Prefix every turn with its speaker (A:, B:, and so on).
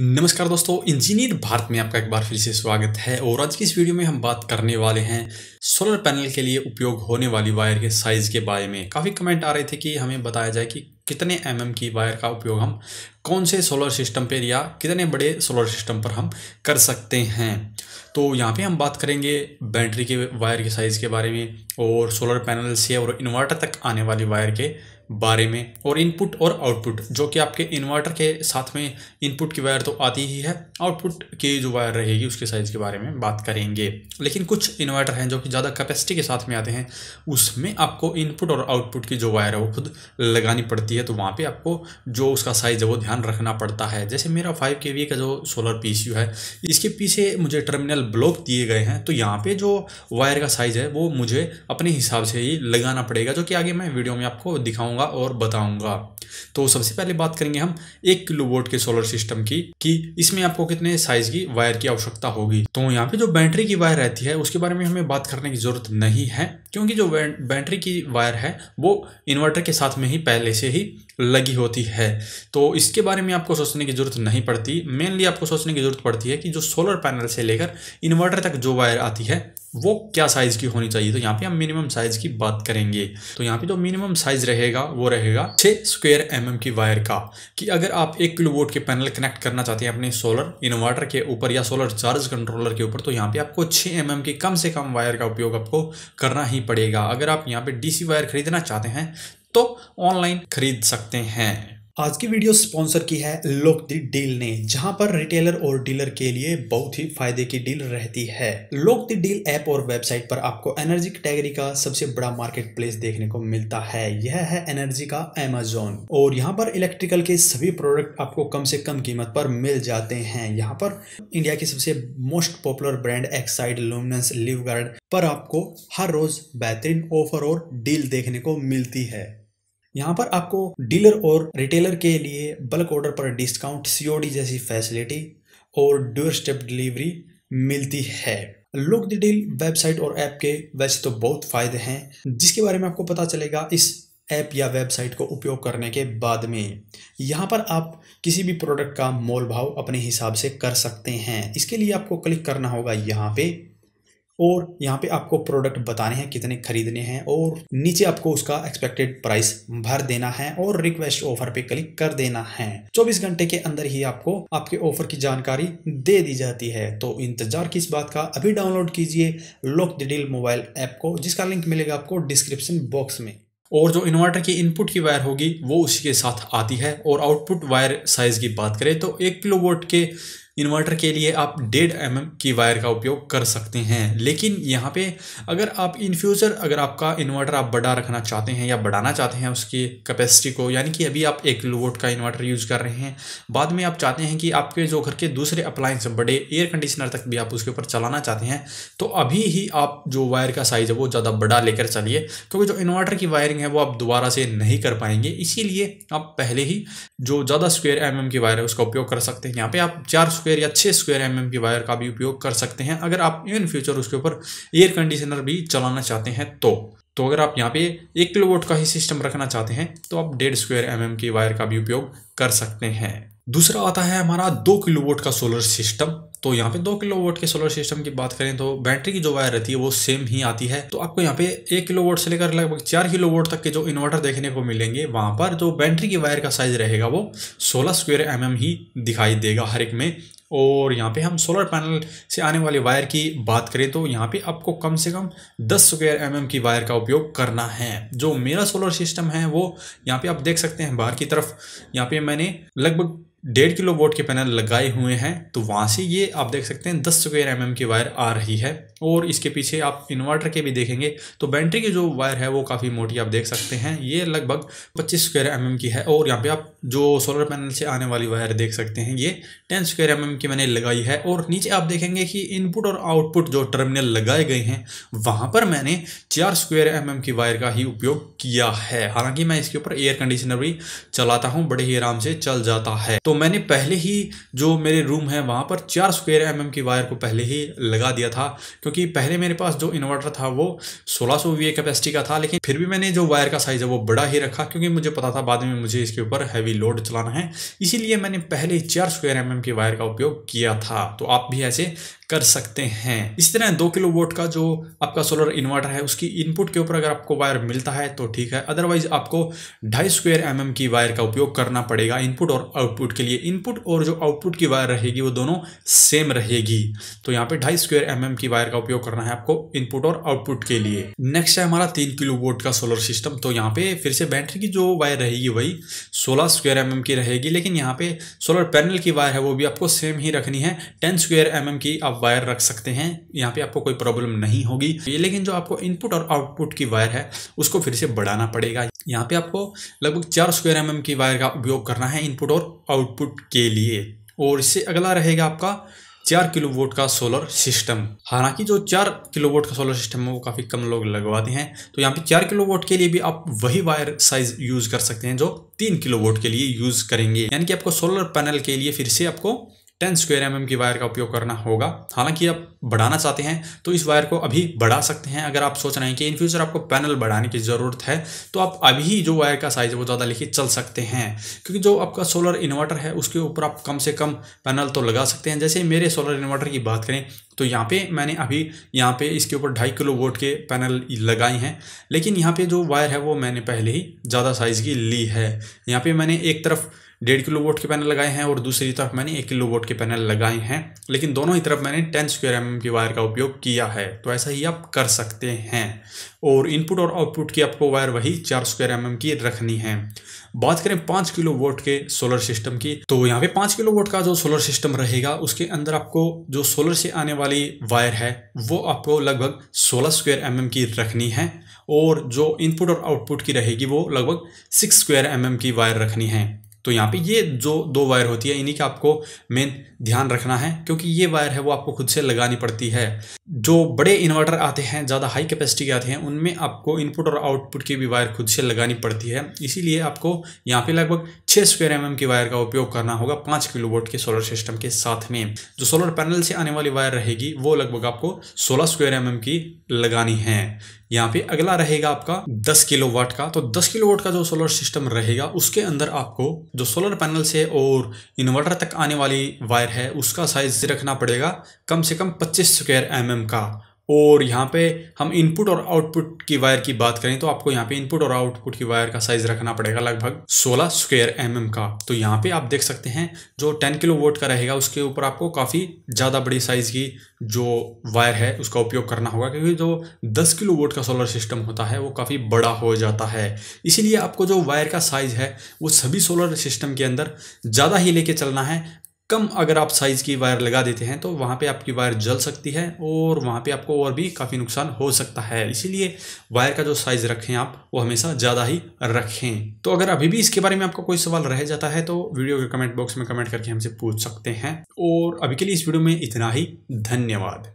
A: नमस्कार दोस्तों इंजीनियर भारत में आपका एक बार फिर से स्वागत है और आज की इस वीडियो में हम बात करने वाले हैं सोलर पैनल के लिए उपयोग होने वाली वायर के साइज़ के बारे में काफ़ी कमेंट आ रहे थे कि हमें बताया जाए कि कितने एम mm की वायर का उपयोग हम कौन से सोलर सिस्टम पर या कितने बड़े सोलर सिस्टम पर हम कर सकते हैं तो यहाँ पे हम बात करेंगे बैटरी के वायर के साइज़ के बारे में और सोलर पैनल से और इन्वर्टर तक आने वाली वायर के बारे में और इनपुट और आउटपुट जो कि आपके इन्वर्टर के साथ में इनपुट की वायर तो आती ही है आउटपुट की जो वायर रहेगी उसके साइज़ के बारे में बात करेंगे लेकिन कुछ इन्वर्टर हैं जो कि ज़्यादा कैपेसिटी के साथ में आते हैं उसमें आपको इनपुट और आउटपुट की जो वायर है वो खुद लगानी पड़ती है तो वहाँ पर आपको जो उसका साइज़ है वो ध्यान रखना पड़ता है जैसे मेरा फाइव के का जो सोलर पी है इसके पीछे मुझे टर्मिनल ब्लॉक दिए गए हैं तो यहाँ पर जो वायर का साइज़ है वो मुझे अपने हिसाब से ही लगाना पड़ेगा जो कि आगे मैं वीडियो में आपको दिखाऊँगा करूंगा और बताऊंगा तो सबसे पहले बात करेंगे हम एक किलो वोट के सोलर सिस्टम की कि इसमें आपको कितने साइज की वायर की आवश्यकता होगी तो यहाँ पे जो बैटरी की वायर रहती है उसके बारे में हमें बात करने की जरूरत नहीं है क्योंकि जो बैटरी की वायर है वो इन्वर्टर के साथ में ही पहले से ही लगी होती है तो इसके बारे में आपको सोचने की ज़रूरत नहीं पड़ती मेनली आपको सोचने की ज़रूरत पड़ती है कि जो सोलर पैनल से लेकर इन्वर्टर तक जो वायर आती है वो क्या साइज़ की होनी चाहिए तो यहाँ पे हम मिनिमम साइज़ की बात करेंगे तो यहाँ पे जो मिनिमम साइज़ रहेगा वो रहेगा छः स्क्वेयर एम की वायर का कि अगर आप एक किलो वोट के पैनल कनेक्ट करना चाहते हैं अपने सोलर इन्वर्टर के ऊपर या सोलर चार्ज कंट्रोलर के ऊपर तो यहाँ पे आपको छः एम की कम से कम वायर का उपयोग आपको करना ही नहीं पड़ेगा अगर आप यहाँ पे डीसी वायर खरीदना चाहते हैं तो ऑनलाइन खरीद सकते हैं आज की वीडियो स्पॉन्सर की है लोक दी डील ने जहां पर रिटेलर और डीलर के लिए बहुत ही फायदे की डील रहती है लोक दी डील ऐप और वेबसाइट पर आपको एनर्जी कैटेगरी का सबसे बड़ा मार्केट प्लेस देखने को मिलता है यह है एनर्जी का एमेजोन और यहाँ पर इलेक्ट्रिकल के सभी प्रोडक्ट आपको कम से कम कीमत पर मिल जाते हैं यहाँ पर इंडिया के सबसे most popular brand Exide Luminous Livguard पर आपको हर रोज बेहतरीन ऑफर और डील देखने को मिलती है यहाँ पर आपको डीलर और रिटेलर के लिए बल्क ऑर्डर पर डिस्काउंट सीओडी जैसी फैसिलिटी और डोर स्टेप डिलीवरी मिलती है लुक द डील वेबसाइट और ऐप के वैसे तो बहुत फायदे हैं जिसके बारे में आपको पता चलेगा इस ऐप या वेबसाइट को उपयोग करने के बाद में यहाँ पर आप किसी भी प्रोडक्ट का मोल भाव अपने हिसाब से कर सकते हैं इसके लिए आपको क्लिक करना होगा यहाँ पे और यहाँ पे आपको प्रोडक्ट बताने हैं कितने खरीदने हैं और नीचे आपको उसका एक्सपेक्टेड प्राइस भर देना है और रिक्वेस्ट ऑफर पे क्लिक कर देना है 24 घंटे के अंदर ही आपको आपके ऑफर की जानकारी दे दी जाती है तो इंतजार किस बात का अभी डाउनलोड कीजिए lock the deal mobile app को जिसका लिंक मिलेगा आपको डिस्क्रिप्शन बॉक्स में और जो इन्वर्टर की इनपुट की वायर होगी वो उसी के साथ आती है और आउटपुट वायर साइज़ की बात करें तो एक किलो वोट के इन्वर्टर के लिए आप डेढ़ एम mm की वायर का उपयोग कर सकते हैं लेकिन यहाँ पे अगर आप इन फ्यूचर अगर आपका इन्वर्टर आप बड़ा रखना चाहते हैं या बढ़ाना चाहते हैं उसकी कैपेसिटी को यानी कि अभी आप एक वोट का इन्वर्टर यूज़ कर रहे हैं बाद में आप चाहते हैं कि आपके जो घर के दूसरे अप्लाइंस बड़े एयर कंडीशनर तक भी आप उसके ऊपर चलाना चाहते हैं तो अभी ही आप जो वायर का साइज़ है वो ज़्यादा बड़ा लेकर चलिए क्योंकि जो इन्वर्टर की वायरिंग है वो आप दोबारा से नहीं कर पाएंगे इसीलिए आप पहले ही जो ज़्यादा स्क्वेयर एम की वायर है उसका उपयोग कर सकते हैं यहाँ पर आप चार स्क्वायर या छः स्क्वायर एम की वायर का भी उपयोग कर सकते हैं अगर आप इन फ्यूचर उसके ऊपर एयर कंडीशनर भी चलाना चाहते हैं तो तो अगर आप यहाँ पे एक किलो वोट का ही सिस्टम रखना चाहते हैं तो आप डेढ़ स्क्वायर एम की वायर का भी उपयोग कर सकते हैं दूसरा आता है हमारा दो किलो वोट का सोलर सिस्टम तो यहाँ पे दो किलो वोट के सोलर सिस्टम की बात करें तो बैटरी की जो वायर रहती है वो सेम ही आती है तो आपको यहाँ पे एक किलो वोट से लेकर लगभग चार किलो वोट तक के जो इन्वर्टर देखने को मिलेंगे वहां पर जो बैटरी की वायर का साइज रहेगा वो सोलह स्क्वेयर एम ही दिखाई देगा हर एक में और यहाँ पे हम सोलर पैनल से आने वाले वायर की बात करें तो यहाँ पे आपको कम से कम 10 स्क्वायर एम की वायर का उपयोग करना है जो मेरा सोलर सिस्टम है वो यहाँ पे आप देख सकते हैं बाहर की तरफ यहाँ पे मैंने लगभग डेढ़ किलो वोट के पैनल लगाए हुए हैं तो वहाँ से ये आप देख सकते हैं दस स्क्वेयर एम की वायर आ रही है और इसके पीछे आप इन्वर्टर के भी देखेंगे तो बैटरी की जो वायर है वो काफ़ी मोटी आप देख सकते हैं ये लगभग पच्चीस स्क्वेयर एम की है और यहाँ पे आप जो सोलर पैनल से आने वाली वायर देख सकते हैं ये टेन स्क्वेयर एम की मैंने लगाई है और नीचे आप देखेंगे कि इनपुट और आउटपुट जो टर्मिनल लगाए गए हैं वहाँ पर मैंने चार स्क्वेयर एम की वायर का ही उपयोग किया है हालांकि मैं इसके ऊपर एयर कंडीशनर भी चलाता हूँ बड़े ही आराम से चल जाता है तो मैंने पहले ही जो मेरे रूम है वहाँ पर चार स्क्वेयर एम mm की वायर को पहले ही लगा दिया था क्योंकि पहले मेरे पास जो इन्वर्टर था वो 1600 सौ कैपेसिटी का था लेकिन फिर भी मैंने जो वायर का साइज़ है वो बड़ा ही रखा क्योंकि मुझे पता था बाद में मुझे इसके ऊपर हैवी लोड चलाना है इसीलिए मैंने पहले ही चार स्क्वेयर एम mm की वायर का उपयोग किया था तो आप भी ऐसे कर सकते हैं इसी तरह दो किलो वोट का जो आपका सोलर इन्वर्टर है उसकी इनपुट के ऊपर अगर आपको वायर मिलता है तो ठीक है अदरवाइज आपको ढाई स्क्वेयर एम की वायर का उपयोग करना पड़ेगा इनपुट और आउटपुट के लिए इनपुट और जो आउटपुट की वायर रहेगी वो दोनों सेम रहेगी तो यहाँ पे ढाई स्क्वायर एम mm की वायर का उपयोग करना है आपको इनपुट और आउटपुट के लिए नेक्स्ट है हमारा तीन किलो वोट का सोलर सिस्टम तो यहाँ पे फिर से बैटरी की जो वायर रहेगी वही सोलह स्क्वायर एम mm की रहेगी लेकिन यहाँ पे सोलर पैनल की वायर है वो भी आपको सेम ही रखनी है टेन स्क्वायर एम की आप वायर रख सकते हैं यहाँ पे आपको कोई प्रॉब्लम नहीं होगी लेकिन जो आपको इनपुट और आउटपुट की वायर है उसको फिर से बढ़ाना पड़ेगा यहाँ पे आपको लगभग चार स्क्वायर एम की वायर का उपयोग करना है इनपुट और आउटपुट के लिए और इससे अगला रहेगा आपका चार किलो वोट का सोलर सिस्टम हालांकि जो चार किलो वोट का सोलर सिस्टम है वो काफ़ी कम लोग लगवाते हैं तो यहाँ पे चार किलो वोट के लिए भी आप वही वायर साइज यूज़ कर सकते हैं जो तीन किलो वोट के लिए यूज़ करेंगे यानी कि आपको सोलर पैनल के लिए फिर से आपको टेन स्क्वायर एम की वायर का उपयोग करना होगा हालांकि आप बढ़ाना चाहते हैं तो इस वायर को अभी बढ़ा सकते हैं अगर आप सोच रहे हैं कि इन फ्यूचर आपको पैनल बढ़ाने की ज़रूरत है तो आप अभी जो वायर का साइज़ है वो ज़्यादा लेके चल सकते हैं क्योंकि जो आपका सोलर इन्वर्टर है उसके ऊपर आप कम से कम पैनल तो लगा सकते हैं जैसे मेरे सोलर इन्वर्टर की बात करें तो यहाँ पे मैंने अभी यहाँ पे इसके ऊपर ढाई किलो वोट के पैनल लगाए हैं लेकिन यहाँ पे जो वायर है वो मैंने पहले ही ज़्यादा साइज़ की ली है यहाँ पे मैंने एक तरफ डेढ़ किलो वोट के पैनल लगाए हैं और दूसरी तरफ मैंने एक किलो वोट के पैनल लगाए हैं लेकिन दोनों ही तरफ मैंने टेन स्क्वेयर एम की वायर का उपयोग किया है तो ऐसा ही आप कर सकते हैं और इनपुट और आउटपुट की आपको वायर वही चार स्क्वायर एम की रखनी है बात करें पाँच किलो वोट के सोलर सिस्टम की तो यहाँ पे पाँच किलो वोट का जो सोलर सिस्टम रहेगा उसके अंदर आपको जो सोलर से आने वाली वायर है वो आपको लगभग सोलह स्क्वेयर एम की रखनी है और जो इनपुट और आउटपुट की रहेगी वो लगभग सिक्स स्क्वायर एम की वायर रखनी है तो यहाँ पे ये जो दो वायर होती है इन्हीं का आपको मेन ध्यान रखना है क्योंकि ये वायर है वो आपको खुद से लगानी पड़ती है जो बड़े इन्वर्टर आते हैं ज़्यादा हाई कैपेसिटी के आते हैं उनमें आपको इनपुट और आउटपुट की भी वायर खुद से लगानी पड़ती है इसीलिए आपको यहाँ पे लगभग छः स्क्वेयर एम की वायर का उपयोग करना होगा पाँच किलोवाट के सोलर सिस्टम के साथ में जो सोलर पैनल से आने वाली वायर रहेगी वो लगभग आपको सोलह स्क्वेयर एम mm की लगानी है यहाँ पे अगला रहेगा आपका 10 किलोवाट का तो 10 किलोवाट का जो सोलर सिस्टम रहेगा उसके अंदर आपको जो सोलर पैनल से और इन्वर्टर तक आने वाली वायर है उसका साइज रखना पड़ेगा कम से कम 25 स्क्वायर एम का और यहाँ पे हम इनपुट और आउटपुट की वायर की बात करें तो आपको यहाँ पे इनपुट और आउटपुट की वायर का साइज रखना पड़ेगा लगभग 16 स्क्वायर एमएम का तो यहाँ पे आप देख सकते हैं जो 10 किलो वोट का रहेगा उसके ऊपर आपको काफ़ी ज़्यादा बड़ी साइज़ की जो वायर है उसका उपयोग करना होगा क्योंकि जो 10 किलो वोट का सोलर सिस्टम होता है वो काफ़ी बड़ा हो जाता है इसीलिए आपको जो वायर का साइज़ है वो सभी सोलर सिस्टम के अंदर ज़्यादा ही लेके चलना है कम अगर आप साइज़ की वायर लगा देते हैं तो वहाँ पे आपकी वायर जल सकती है और वहाँ पे आपको और भी काफ़ी नुकसान हो सकता है इसीलिए वायर का जो साइज़ रखें आप वो हमेशा ज़्यादा ही रखें तो अगर अभी भी इसके बारे में आपका कोई सवाल रह जाता है तो वीडियो के कमेंट बॉक्स में कमेंट करके हमसे पूछ सकते हैं और अभी के लिए इस वीडियो में इतना ही धन्यवाद